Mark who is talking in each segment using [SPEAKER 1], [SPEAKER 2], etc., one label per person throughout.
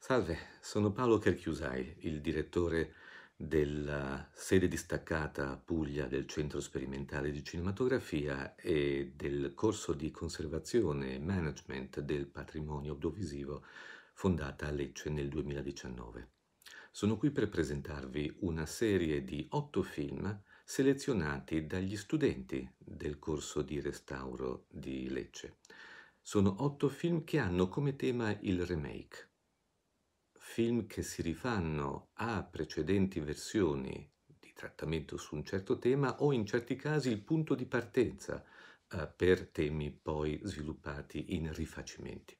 [SPEAKER 1] Salve, sono Paolo Cherchiusai, il direttore della sede distaccata Puglia del Centro Sperimentale di Cinematografia e del corso di conservazione e management del patrimonio audiovisivo fondata a Lecce nel 2019. Sono qui per presentarvi una serie di otto film selezionati dagli studenti del corso di restauro di Lecce. Sono otto film che hanno come tema il remake film che si rifanno a precedenti versioni di trattamento su un certo tema o in certi casi il punto di partenza eh, per temi poi sviluppati in rifacimenti.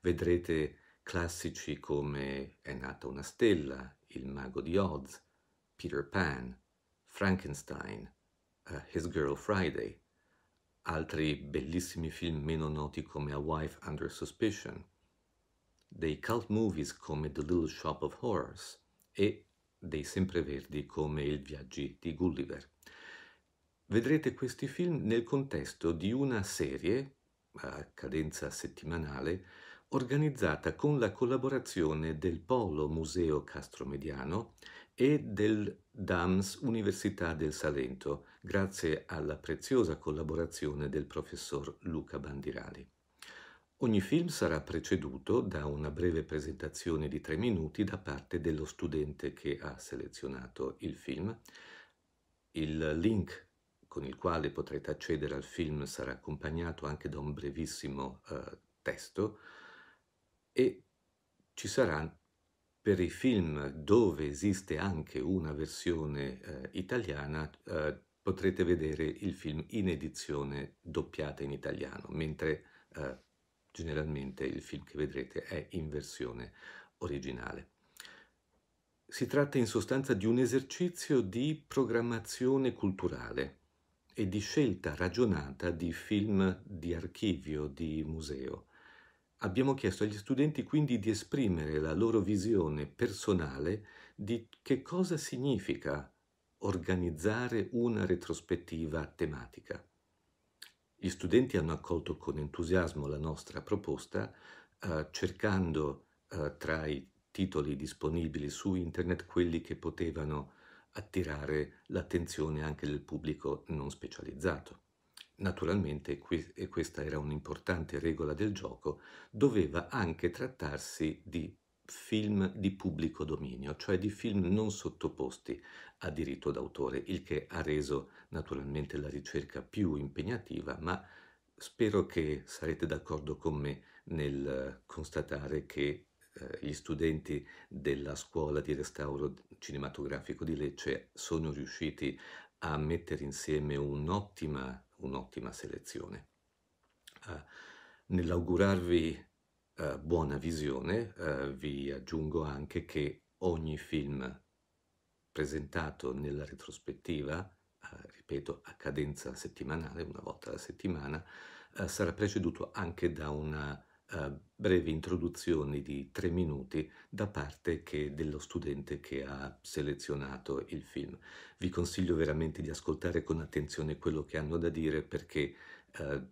[SPEAKER 1] Vedrete classici come È nata una stella, Il mago di Oz, Peter Pan, Frankenstein, uh, His Girl Friday, altri bellissimi film meno noti come A Wife Under Suspicion, dei cult movies come The Little Shop of Horrors e dei sempreverdi come Il viaggi di Gulliver. Vedrete questi film nel contesto di una serie, a cadenza settimanale, organizzata con la collaborazione del Polo Museo Castromediano e del DAMS Università del Salento, grazie alla preziosa collaborazione del professor Luca Bandirali. Ogni film sarà preceduto da una breve presentazione di tre minuti da parte dello studente che ha selezionato il film. Il link con il quale potrete accedere al film sarà accompagnato anche da un brevissimo eh, testo e ci sarà per i film dove esiste anche una versione eh, italiana eh, potrete vedere il film in edizione doppiata in italiano, mentre eh, generalmente il film che vedrete è in versione originale. Si tratta in sostanza di un esercizio di programmazione culturale e di scelta ragionata di film di archivio, di museo. Abbiamo chiesto agli studenti quindi di esprimere la loro visione personale di che cosa significa organizzare una retrospettiva tematica. Gli studenti hanno accolto con entusiasmo la nostra proposta eh, cercando eh, tra i titoli disponibili su internet quelli che potevano attirare l'attenzione anche del pubblico non specializzato. Naturalmente, qui, e questa era un'importante regola del gioco, doveva anche trattarsi di film di pubblico dominio, cioè di film non sottoposti a diritto d'autore, il che ha reso naturalmente la ricerca più impegnativa, ma spero che sarete d'accordo con me nel eh, constatare che eh, gli studenti della scuola di restauro cinematografico di Lecce sono riusciti a mettere insieme un'ottima, un'ottima selezione. Eh, nell'augurarvi eh, buona visione eh, vi aggiungo anche che ogni film presentato nella retrospettiva, eh, ripeto, a cadenza settimanale, una volta alla settimana, eh, sarà preceduto anche da una breve introduzione di tre minuti da parte dello studente che ha selezionato il film. Vi consiglio veramente di ascoltare con attenzione quello che hanno da dire perché eh,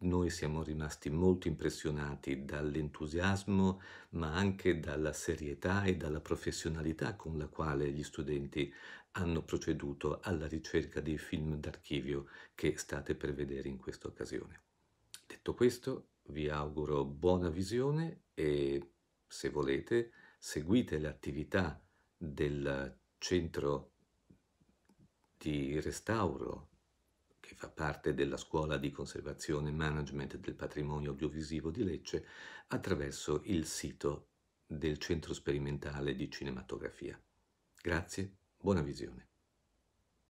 [SPEAKER 1] noi siamo rimasti molto impressionati dall'entusiasmo, ma anche dalla serietà e dalla professionalità con la quale gli studenti hanno proceduto alla ricerca dei film d'archivio che state per vedere in questa occasione. Detto questo, vi auguro buona visione e, se volete, seguite le attività del centro di restauro che fa parte della Scuola di Conservazione e Management del Patrimonio Audiovisivo di Lecce, attraverso il sito del Centro Sperimentale di Cinematografia. Grazie, buona visione.